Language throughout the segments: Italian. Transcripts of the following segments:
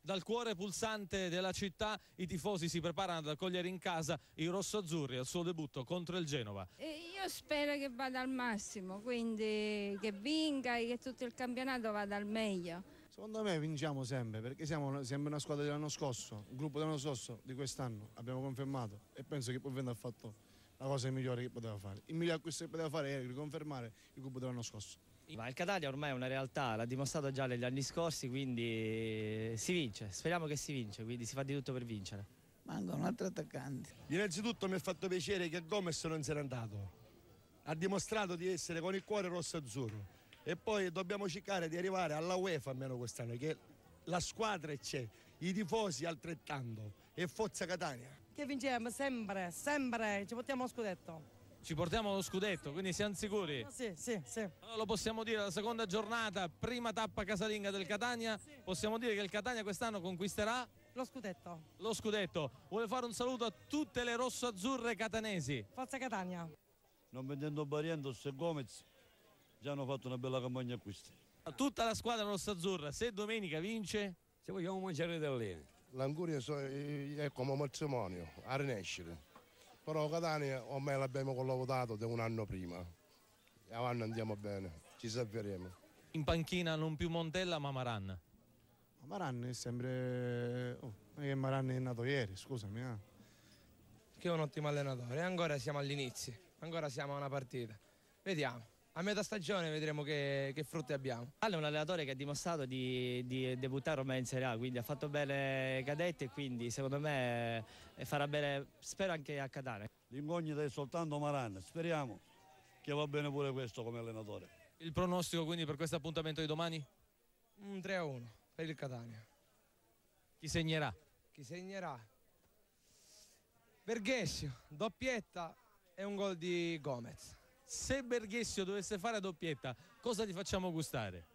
dal cuore pulsante della città i tifosi si preparano ad accogliere in casa i rossoazzurri al suo debutto contro il Genova. E io spero che vada al massimo, quindi che vinca e che tutto il campionato vada al meglio. Secondo me vinciamo sempre perché siamo sempre una squadra dell'anno scorso, un gruppo dell'anno scorso di quest'anno, abbiamo confermato e penso che Provento ha fatto la cosa migliore che poteva fare. Il miglior acquisto che poteva fare era riconfermare il gruppo dell'anno scorso. Ma il Catania ormai è una realtà, l'ha dimostrato già negli anni scorsi, quindi eh, si vince, speriamo che si vince, quindi si fa di tutto per vincere. Manca un altro attaccante. Innanzitutto mi ha fatto piacere che Gomez non se n'è andato, ha dimostrato di essere con il cuore rosso-azzurro e poi dobbiamo cercare di arrivare alla UEFA almeno quest'anno, che la squadra c'è, i tifosi altrettanto e Forza Catania. Che vinciamo sempre, sempre, ci portiamo a scudetto ci portiamo lo scudetto, quindi siamo sicuri? Ah, sì, sì, sì. Allora lo possiamo dire, la seconda giornata, prima tappa casalinga del Catania, possiamo dire che il Catania quest'anno conquisterà lo scudetto. Lo scudetto. Vuole fare un saluto a tutte le rosso-azzurre catanesi. Forza Catania. Non vendendo Barientos e Gomez, già hanno fatto una bella campagna acquisti. Tutta la squadra rossa azzurra se domenica vince... Se vogliamo mangiare delle L'anguria è come un matrimonio, a rinascere però Catania ormai l'abbiamo collaudato da un anno prima. E avanti andiamo bene, ci salveremo. In panchina non più Montella ma Maran. Maran è sempre... Oh, è Maran è nato ieri, scusami. Eh. Che è un ottimo allenatore, ancora siamo all'inizio, ancora siamo a una partita. Vediamo a metà stagione vedremo che, che frutte abbiamo. Allo è un allenatore che ha dimostrato di, di debuttare ormai in Serie A, quindi ha fatto bene Cadetti e quindi secondo me eh, farà bene, spero anche a Catane. L'incognita è soltanto Maran, speriamo che va bene pure questo come allenatore. Il pronostico quindi per questo appuntamento di domani? Un mm, 3 a 1 per il Catania. Chi segnerà? Chi segnerà? Verghesio, doppietta e un gol di Gomez se Berghessio dovesse fare a doppietta, cosa gli facciamo gustare?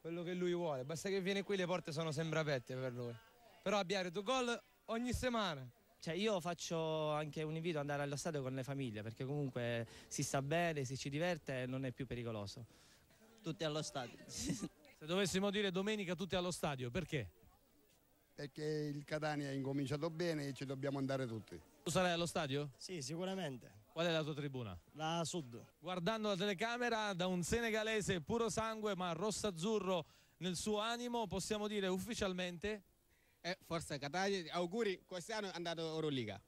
Quello che lui vuole, basta che viene qui le porte sono sempre aperte per lui. Però abbiare due gol ogni settimana. Cioè io faccio anche un invito ad andare allo stadio con le famiglie perché comunque si sta bene, si ci diverte e non è più pericoloso. Tutti allo stadio. Se dovessimo dire domenica tutti allo stadio, perché? Perché il Catania ha incominciato bene e ci dobbiamo andare tutti. Tu sarai allo stadio? Sì, sicuramente. Qual è la tua tribuna? La sud. Guardando la telecamera da un senegalese puro sangue ma rosso-azzurro nel suo animo, possiamo dire ufficialmente... Eh, forza Catania, auguri, quest'anno è andato Euroliga.